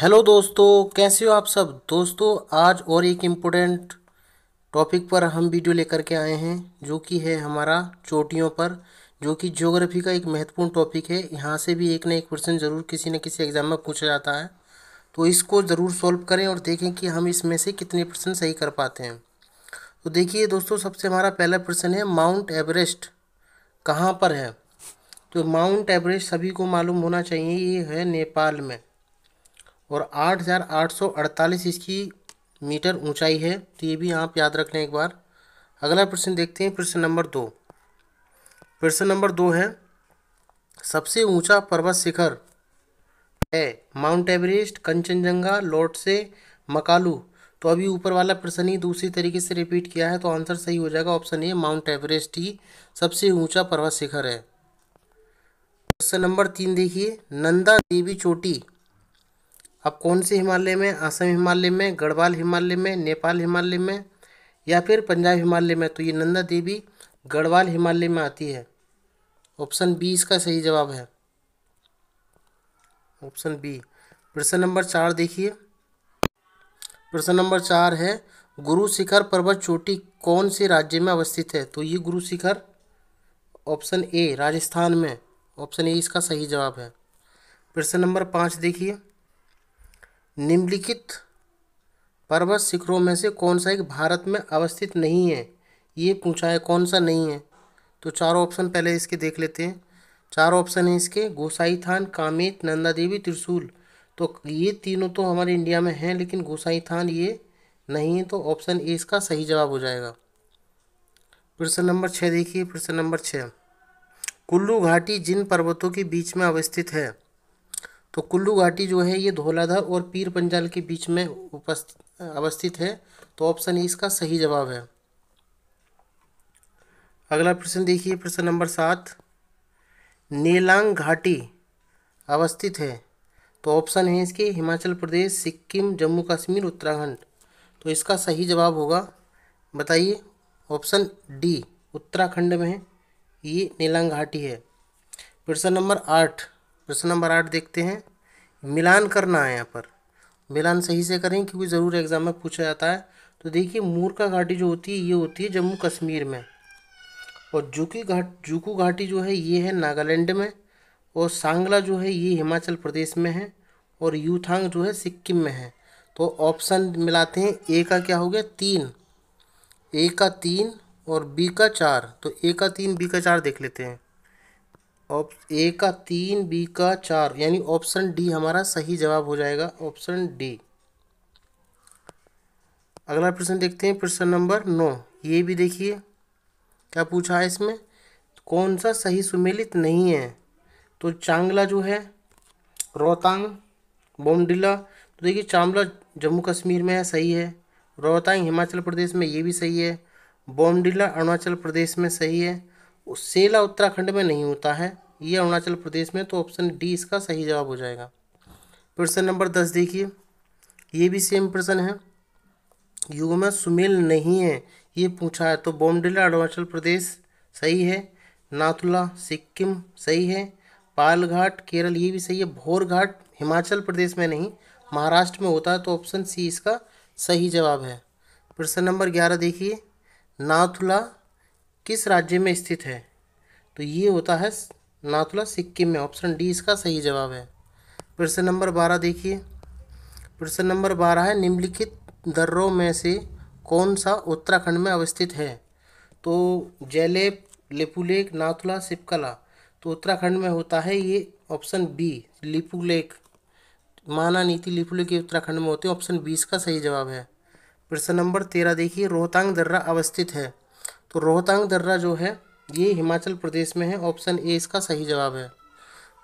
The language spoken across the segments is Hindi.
हेलो दोस्तों कैसे हो आप सब दोस्तों आज और एक इम्पोर्टेंट टॉपिक पर हम वीडियो लेकर के आए हैं जो कि है हमारा चोटियों पर जो कि ज्योग्राफी का एक महत्वपूर्ण टॉपिक है यहाँ से भी एक ना एक क्वेश्चन ज़रूर किसी न किसी एग्ज़ाम में पूछा जाता है तो इसको ज़रूर सॉल्व करें और देखें कि हम इसमें से कितने प्रश्न सही कर पाते हैं तो देखिए दोस्तों सबसे हमारा पहला प्रश्न है माउंट एवरेस्ट कहाँ पर है तो माउंट एवरेस्ट सभी को मालूम होना चाहिए ये है नेपाल में और 8,848 इसकी मीटर ऊंचाई है तो ये भी आप याद रख लें एक बार अगला प्रश्न देखते हैं प्रश्न नंबर दो प्रश्न नंबर दो है सबसे ऊंचा पर्वत शिखर है माउंट एवरेस्ट कंचनजंगा लॉर्ड से मकालू तो अभी ऊपर वाला प्रश्न ही दूसरी तरीके से रिपीट किया है तो आंसर सही हो जाएगा ऑप्शन ए माउंट एवरेस्ट ही सबसे ऊंचा पर्वत शिखर है प्रश्न नंबर तीन देखिए नंदा देवी चोटी अब कौन से हिमालय में असम हिमालय में गढ़वाल हिमालय में नेपाल हिमालय में या फिर पंजाब हिमालय में तो ये नंदा देवी गढ़वाल हिमालय में आती है ऑप्शन बी इसका सही जवाब है ऑप्शन बी प्रश्न नंबर चार देखिए प्रश्न नंबर चार है गुरु शिखर पर्वत चोटी कौन से राज्य में अवस्थित है तो ये गुरु शिखर ऑप्शन ए राजस्थान में ऑप्शन ए इसका सही जवाब है प्रश्न नंबर पाँच देखिए निम्नलिखित पर्वत शिखरों में से कौन सा एक भारत में अवस्थित नहीं है ये पूछा है कौन सा नहीं है तो चारों ऑप्शन पहले इसके देख लेते हैं चार ऑप्शन हैं इसके गोसाई थान कामेत नंदा देवी त्रिशूल तो ये तीनों तो हमारे इंडिया में हैं लेकिन गोसाई थान ये नहीं है तो ऑप्शन ए इसका सही जवाब हो जाएगा प्रश्न नंबर छः देखिए प्रश्न नंबर छः कुल्लू घाटी जिन पर्वतों के बीच में अवस्थित है तो कुल्लू घाटी जो है ये धौलाधर और पीर पंजाल के बीच में उपस्थित अवस्थित है तो ऑप्शन ए इसका सही जवाब है अगला प्रश्न देखिए प्रश्न नंबर सात नीलांग घाटी अवस्थित है तो ऑप्शन है इसके हिमाचल प्रदेश सिक्किम जम्मू कश्मीर उत्तराखंड तो इसका सही जवाब होगा बताइए ऑप्शन डी उत्तराखंड में है ये नीलांग घाटी है प्रश्न नंबर आठ प्रश्न नंबर आठ देखते हैं मिलान करना है यहाँ पर मिलान सही से करें क्योंकि ज़रूर एग्जाम में पूछा जाता है तो देखिए का घाटी जो होती है ये होती है जम्मू कश्मीर में और जूकी घाट जूकू घाटी जो है ये है नागालैंड में और सांगला जो है ये हिमाचल प्रदेश में है और यूथांग जो है सिक्किम में है तो ऑप्शन मिलाते हैं ए का क्या हो गया तीन ए का तीन और बी का चार तो ए का तीन बी का चार देख लेते हैं ऑप ए का तीन बी का चार यानी ऑप्शन डी हमारा सही जवाब हो जाएगा ऑप्शन डी अगला प्रश्न देखते हैं प्रश्न नंबर नौ ये भी देखिए क्या पूछा है इसमें कौन सा सही सुमेलित नहीं है तो चांगला जो है रोहतांग बोमडिला तो देखिए चांगला जम्मू कश्मीर में है सही है रोहतांग हिमाचल प्रदेश में ये भी सही है बोमडिला अरुणाचल प्रदेश में सही है सेला उत्तराखंड में नहीं होता है ये अरुणाचल प्रदेश में तो ऑप्शन डी इसका सही जवाब हो जाएगा प्रश्न नंबर दस देखिए ये भी सेम प्रश्न है युग में सुमेल नहीं है ये पूछा है तो बोमडिला अरुणाचल प्रदेश सही है नाथुला सिक्किम सही है पालघाट केरल ये भी सही है भोरघाट हिमाचल प्रदेश में नहीं महाराष्ट्र में होता है तो ऑप्शन सी इसका सही जवाब है प्रश्न नंबर ग्यारह देखिए नाथुला किस राज्य में स्थित है तो ये होता है नाथुला सिक्किम में ऑप्शन डी इसका सही जवाब है प्रश्न नंबर बारह देखिए प्रश्न नंबर बारह है निम्नलिखित दर्रों में से कौन सा उत्तराखंड में अवस्थित है तो जयलेप लिपुलेक नाथुला सिपकला तो उत्तराखंड में होता है ये ऑप्शन बी लिपुलेक माना नीति लिपुलेक के उत्तराखंड में होते हैं ऑप्शन बी इसका सही जवाब है प्रश्न नंबर तेरह देखिए रोहतांग दर्रा अवस्थित है तो रोहतांग दर्रा जो है ये हिमाचल प्रदेश में है ऑप्शन ए इसका सही जवाब है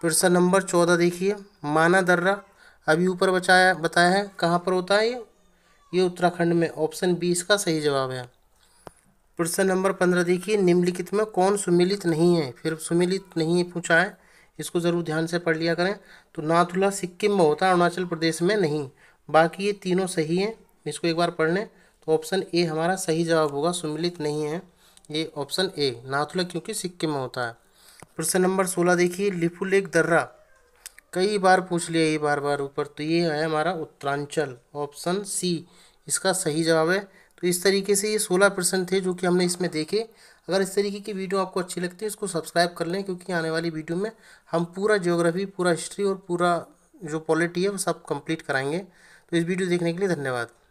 प्रश्न नंबर चौदह देखिए माना दर्रा अभी ऊपर बचाया बताया है कहाँ पर होता है ये ये उत्तराखंड में ऑप्शन बी इसका सही जवाब है प्रश्न नंबर पंद्रह देखिए निम्नलिखित में कौन सुमिलित नहीं है फिर सुमिलित नहीं है पूछा है इसको ज़रूर ध्यान से पढ़ लिया करें तो नाथुला सिक्किम में होता है अरुणाचल प्रदेश में नहीं बाकी ये तीनों सही हैं इसको एक बार पढ़ लें तो ऑप्शन ए हमारा सही जवाब होगा सुमिलित नहीं है ये ऑप्शन ए नाथुला क्योंकि सिक्किम में होता है प्रश्न नंबर सोलह देखिए लेक दर्रा कई बार पूछ लिया ये बार बार ऊपर तो ये है हमारा उत्तरांचल ऑप्शन सी इसका सही जवाब है तो इस तरीके से ये सोलह प्रश्न थे जो कि हमने इसमें देखे अगर इस तरीके की वीडियो आपको अच्छी लगती है इसको सब्सक्राइब कर लें क्योंकि आने वाली वीडियो में हम पूरा जियोग्राफी पूरा हिस्ट्री और पूरा जो पॉलिटी है वो सब कंप्लीट कराएंगे तो इस वीडियो देखने के लिए धन्यवाद